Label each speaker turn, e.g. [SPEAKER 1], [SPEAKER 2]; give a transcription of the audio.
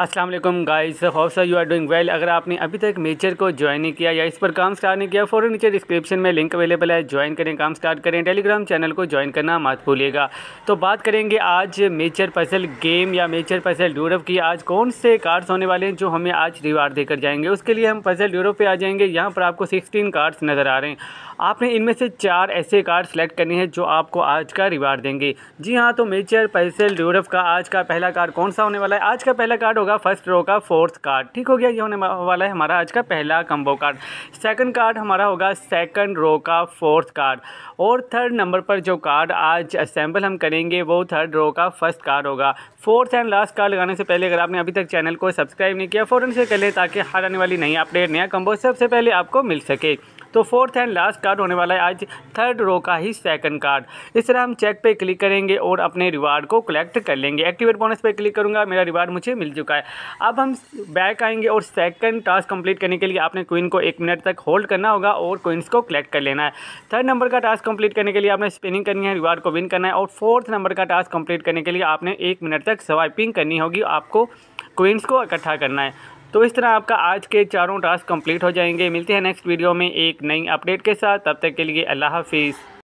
[SPEAKER 1] अस्सलाम वालेकुम guys hope so you are doing well अगर आपने अभी तक मेजर को ज्वाइन नहीं किया या इस पर काम स्टार्ट नहीं किया फ़ौर नीचे डिस्क्रिप्शन में लिंक अवेलेबल है ज्वाइन करें काम स्टार्ट करें टेलीग्राम चैनल को ज्वाइन करना मत भूलिएगा तो बात करेंगे आज मेजर पसल गेम या मेजर पसल यूरोप की आज कौन से कार्ड्स होने वाले हैं जो हमें आज रिवार्ड देकर जाएंगे उसके लिए हम पसल यूरोप पर आ जाएंगे यहाँ पर आपको सिक्सटीन कार्ड्स नज़र आ रहे हैं आपने इनमें से चार ऐसे कार्ड सेलेक्ट करनी है जो आपको आज का रिवार्ड देंगे जी हाँ तो मेचर पैसल ड्यूरफ का आज का पहला कार्ड कौन सा होने वाला है आज का पहला कार्ड होगा फर्स्ट रो का फोर्थ कार्ड ठीक हो गया ये होने वाला है हमारा आज का पहला कम्बो कार्ड सेकंड कार्ड हमारा होगा सेकंड रो का फोर्थ कार्ड और थर्ड नंबर पर जो कार्ड आज असेंबल हम करेंगे वो थर्ड रो का फर्स्ट कार्ड होगा फोर्थ एंड लास्ट कार्ड लगाने से पहले अगर आपने अभी तक चैनल को सब्सक्राइब नहीं किया फ़ौरन से कर लें ताकि हर आने वाली नई अपडेट नया कम्बो सबसे पहले आपको मिल सके तो फोर्थ एंड लास्ट कार्ड होने वाला है आज थर्ड रो का ही सेकंड कार्ड इस तरह हम चेक पे क्लिक करेंगे और अपने रिवार्ड को कलेक्ट कर लेंगे एक्टिवेट बोनस पे क्लिक करूँगा मेरा रिवार्ड मुझे मिल चुका है अब हम बैक आएंगे और सेकंड टास्क कंप्लीट करने के लिए आपने क्वीन को एक मिनट तक होल्ड करना होगा और क्वींस को कलेक्ट कर लेना है थर्ड नंबर का टास्क कंप्लीट करने के लिए आपने स्पिनिंग करनी है रिवार्ड को विन करना है और फोर्थ नंबर का टास्क कंप्लीट करने के लिए आपने एक मिनट तक स्वाइपिंग करनी होगी आपको क्वींस को इकट्ठा करना है तो इस तरह आपका आज के चारों टास्क कंप्लीट हो जाएंगे मिलते हैं नेक्स्ट वीडियो में एक नई अपडेट के साथ तब तक के लिए अल्लाह हाफिज़